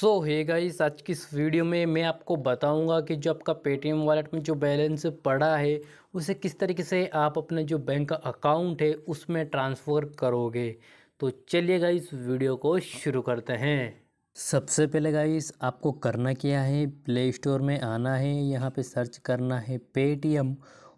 सो hey guys आज की इस वीडियो में मैं आपको बताऊंगा कि जो आपका पेटीएम वॉलेट में जो बैलेंस पड़ा है उसे किस तरीके से आप अपने जो बैंक अकाउंट है उसमें ट्रांसफ़र करोगे तो चलिए गाइस वीडियो को शुरू करते हैं सबसे पहले गाइस आपको करना क्या है प्ले स्टोर में आना है यहाँ पे सर्च करना है पेटीएम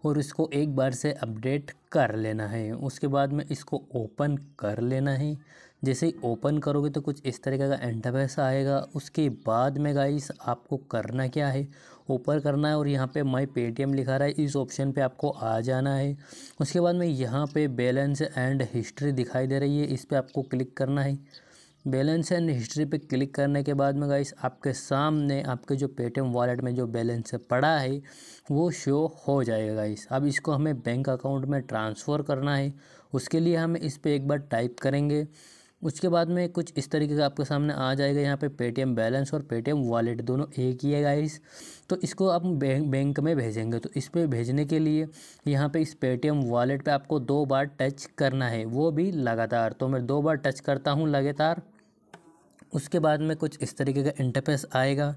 और इसको एक बार से अपडेट कर लेना है उसके बाद में इसको ओपन कर लेना है जैसे ही ओपन करोगे तो कुछ इस तरीके का इंटरफेस आएगा उसके बाद में गाइस आपको करना क्या है ऊपर करना है और यहाँ पे माय पेटीएम लिखा रहा है इस ऑप्शन पे आपको आ जाना है उसके बाद में यहाँ पे बैलेंस एंड हिस्ट्री दिखाई दे रही है इस पर आपको क्लिक करना है बैलेंस एंड हिस्ट्री पे क्लिक करने के बाद में गाइस आपके सामने आपके जो पेटीएम वॉलेट में जो बैलेंस पड़ा है वो शो हो जाएगा गाइस अब इसको हमें बैंक अकाउंट में ट्रांसफ़र करना है उसके लिए हम इस पर एक बार टाइप करेंगे उसके बाद में कुछ इस तरीके का आपके सामने आ जाएगा यहाँ पे पेटीएम बैलेंस और पेटीएम वॉलेट दोनों एक ही है गाइस तो इसको आप बैंक में भेजेंगे तो इस पर भेजने के लिए यहाँ पे इस पेटीएम वॉलेट पे आपको दो बार टच करना है वो भी लगातार तो मैं दो बार टच करता हूँ लगातार उसके बाद में कुछ इस तरीके का इंटरफेस आएगा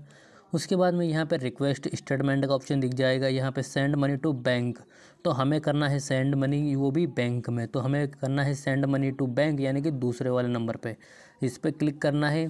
उसके बाद में यहाँ पर रिक्वेस्ट स्टेटमेंट का ऑप्शन दिख जाएगा यहाँ पर सेंड मनी टू बैंक तो हमें करना है सेंड मनी वो भी बैंक में तो हमें करना है सेंड मनी टू बैंक यानी कि दूसरे वाले नंबर पर इस पर क्लिक करना है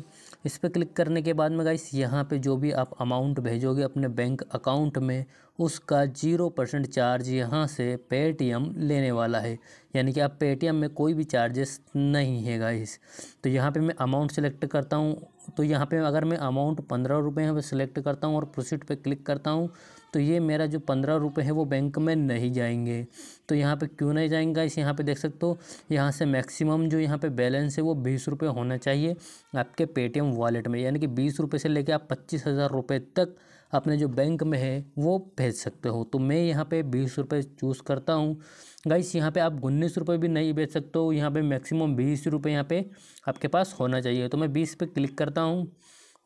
इस पर क्लिक करने के बाद में गाइस यहाँ पे जो भी आप अमाउंट भेजोगे अपने बैंक अकाउंट में उसका जीरो परसेंट चार्ज यहाँ से पेटीएम लेने वाला है यानी कि आप पेटीएम में कोई भी चार्जेस नहीं है गाइस तो यहाँ पे मैं अमाउंट सेलेक्ट करता हूँ तो यहाँ पे अगर मैं अमाउंट पंद्रह रुपये है सिलेक्ट करता हूँ और प्रोसीड पे क्लिक करता हूँ तो ये मेरा जो पंद्रह रुपये है वो बैंक में नहीं जाएंगे तो यहाँ पे क्यों नहीं जाएंगे गाइस यहाँ पे देख सकते हो यहाँ से मैक्सिमम जो यहाँ पे बैलेंस है वो बीस रुपये होना चाहिए आपके पेटीएम वॉलेट में यानी कि बीस रुपये से लेकर आप पच्चीस हज़ार रुपये तक अपने जो बैंक में है वो भेज सकते हो तो मैं यहाँ पे बीस रुपये चूज़ करता हूँ गाइस यहाँ पे आप उन्नीस रुपये भी नहीं भेज सकते हो यहाँ पे मैक्सिमम बीस रुपये यहाँ पे आपके पास होना चाहिए तो मैं बीस पे क्लिक करता हूँ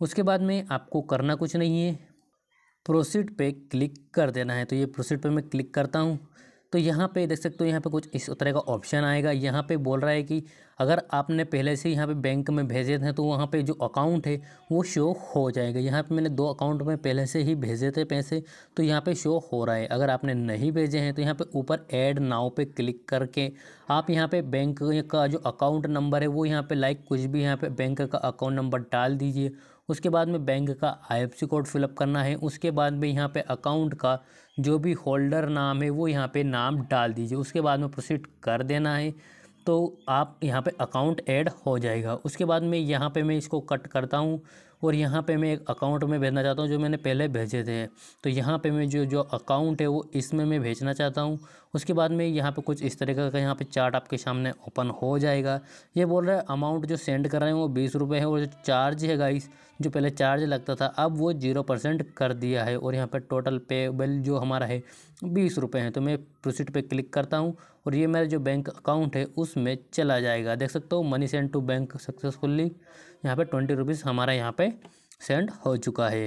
उसके बाद में आपको करना कुछ नहीं है प्रोसीड पे क्लिक कर देना है तो ये प्रोसीड पर मैं क्लिक करता हूँ तो यहाँ पे देख सकते हो यहाँ पे कुछ इस तरह का ऑप्शन आएगा यहाँ पे बोल रहा है कि अगर आपने पहले से यहाँ पे बैंक में भेजे थे तो वहाँ पे जो अकाउंट है वो शो हो जाएगा यहाँ पे मैंने दो अकाउंट में पहले से ही भेजे थे पैसे तो यहाँ पे शो हो रहा है अगर आपने नहीं भेजे हैं तो यहाँ पे ऊपर ऐड नाव पे क्लिक करके आप यहाँ पे बैंक का जो अकाउंट नंबर है वो यहाँ पे लाइक कुछ भी यहाँ पे बैंक का अकाउंट नंबर डाल दीजिए उसके बाद में बैंक का सी कोड फिलअप करना है उसके बाद में यहाँ पे अकाउंट का जो भी होल्डर नाम है वो यहाँ पे नाम डाल दीजिए उसके बाद में प्रोसीड कर देना है तो आप यहाँ पे अकाउंट ऐड हो जाएगा उसके बाद में यहाँ पे मैं इसको कट करता हूँ और यहाँ पे मैं एक अकाउंट में भेजना चाहता हूँ जो मैंने पहले भेजे थे तो यहाँ पे मैं जो जो अकाउंट है वो इसमें मैं भेजना चाहता हूँ उसके बाद में यहाँ पे कुछ इस तरीके का यहाँ पे चार्ट आपके सामने ओपन हो जाएगा ये बोल रहा है अमाउंट जो सेंड कर रहे हैं वो बीस रुपये है और जो चार्ज है गाइस जो पहले चार्ज लगता था अब वो जीरो परसेंट कर दिया है और यहाँ पर टोटल पेबल जो हमारा है बीस रुपये हैं तो मैं प्रोसीड पे क्लिक करता हूँ और ये मेरा जो बैंक अकाउंट है उसमें चला जाएगा देख सकते हो money send to bank successfully यहाँ पर ट्वेंटी रुपीज़ हमारा यहाँ पर में सेंड हो चुका है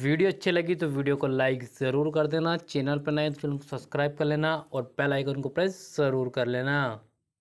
वीडियो अच्छी लगी तो वीडियो को लाइक ज़रूर कर देना चैनल पर नए तो चैनल को सब्सक्राइब कर लेना और बेल आइकन को प्रेस ज़रूर कर लेना